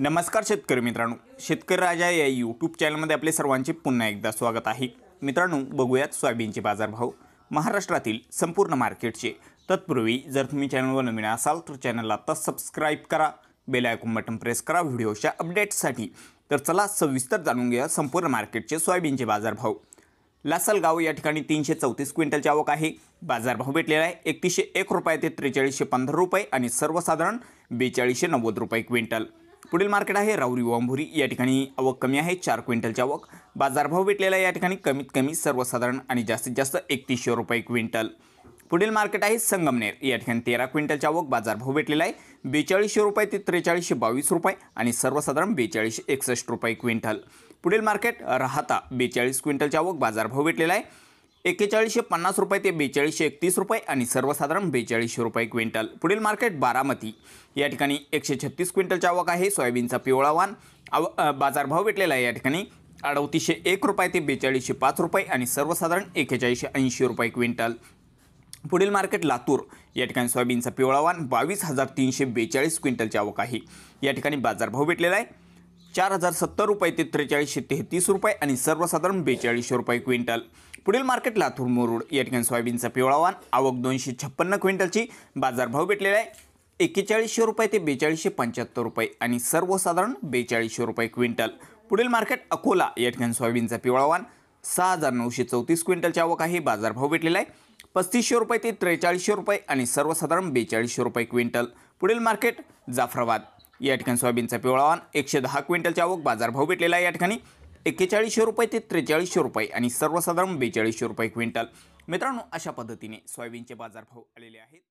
नमस्कार शेतकरी मित्रांनो शेतकरी राजा या यूट्यूब चॅनलमध्ये आपले सर्वांचे पुन्हा एकदा स्वागत आहे मित्रांनो बघूयात सोयाबीनचे बाजारभाव महाराष्ट्रातील संपूर्ण मार्केटचे तत्पूर्वी जर तुम्ही चॅनलवर नवीन असाल तर चॅनलला आत्ता सबस्क्राईब करा बेल आयकॉन बटन प्रेस करा व्हिडिओच्या अपडेट्ससाठी तर चला सविस्तर जाणून घ्या संपूर्ण मार्केटचे सोयाबीनचे बाजारभाव लासलगाव या ठिकाणी तीनशे चौतीस क्विंटलची आवक आहे बाजारभाव भेटलेला आहे एकतीसशे एक रुपये ते त्रेचाळीसशे पंधरा रुपये आणि सर्वसाधारण बेचाळीसशे नव्वद रुपये क्विंटल पुढील मार्केट आहे राऊरी वांभुरी या ठिकाणी आवक कमी आहे चार क्विंटलची आवक बाजारभाव भेटलेला या ठिकाणी कमीत कमी सर्वसाधारण आणि जास्तीत जास्त एकतीसशे रुपये क्विंटल पुढील मार्केट आहे संगमनेर या ठिकाणी तेरा क्विंटलच्या आवक बाजारभाव भेटलेला आहे बेचाळीसशे रुपये ते त्रेचाळीसशे बावीस रुपये आणि सर्वसाधारण बेचाळीसशे एकसष्ट रुपये क्विंटल पुढील मार्केट राहता बेचाळीस क्विंटलच्या आवक बाजारभाव भेटलेला आहे एक्केचाळीसशे पन्नास रुपये ते बेचाळीसशे एकतीस रुपये आणि सर्वसाधारण बेचाळीसशे रुपये क्विंटल पुढील मार्केट बारामती या ठिकाणी एकशे छत्तीस क्विंटलच्या आवक आहे सोयाबीनचा पिवळा वाण बाजारभाव भेटलेला आहे या ठिकाणी अडतीसशे एक रुपये ते बेचाळीसशे पाच रुपये आणि सर्वसाधारण एकेचाळीसशे ऐंशी रुपये क्विंटल पुढील मार्केट लातूर या ठिकाणी सोयाबीनचा पिवळावान बावीस हजार तीनशे बेचाळीस क्विंटलची आवक आहे या ठिकाणी बाजारभाव भेटलेला आहे चार हजार सत्तर रुपये ते त्रेचाळीसशे तेहतीस रुपये आणि सर्वसाधारण बेचाळीसशे रुपये क्विंटल पुढील मार्केट लातूर मोरूड या ठिकाणी सोयाबीनचा पिवळावान आवक दोनशे छप्पन्न क्विंटलची बाजारभाव भेटलेला आहे एक्केचाळीसशे रुपये ते बेचाळीसशे पंच्याहत्तर रुपये आणि सर्वसाधारण बेचाळीसशे रुपये क्विंटल पुढील मार्केट अकोला या ठिकाणी सोयाबीनचा पिवळावान सहा हजार नऊशे चौतीस क्विंटलची आवक आहे बाजारभाव भेटलेला आहे पस्तीसशे रुपये ते त्रेचाळीसशे रुपये आणि सर्वसाधारण बेचाळीसशे रुपये क्विंटल पुढील मार्केट जाफराबाद या ठिकाणी सोयाबीनचा पिवळावान एकशे दहा क्विंटलची आवक बाजारभाव भेटलेला आहे या ठिकाणी एक्केचाळीसशे रुपये ते त्रेचाळीसशे रुपये आणि सर्वसाधारण बेचाळीसशे रुपये क्विंटल मित्रांनो अशा पद्धतीने सोयाबीनचे बाजारभाव आलेले आहेत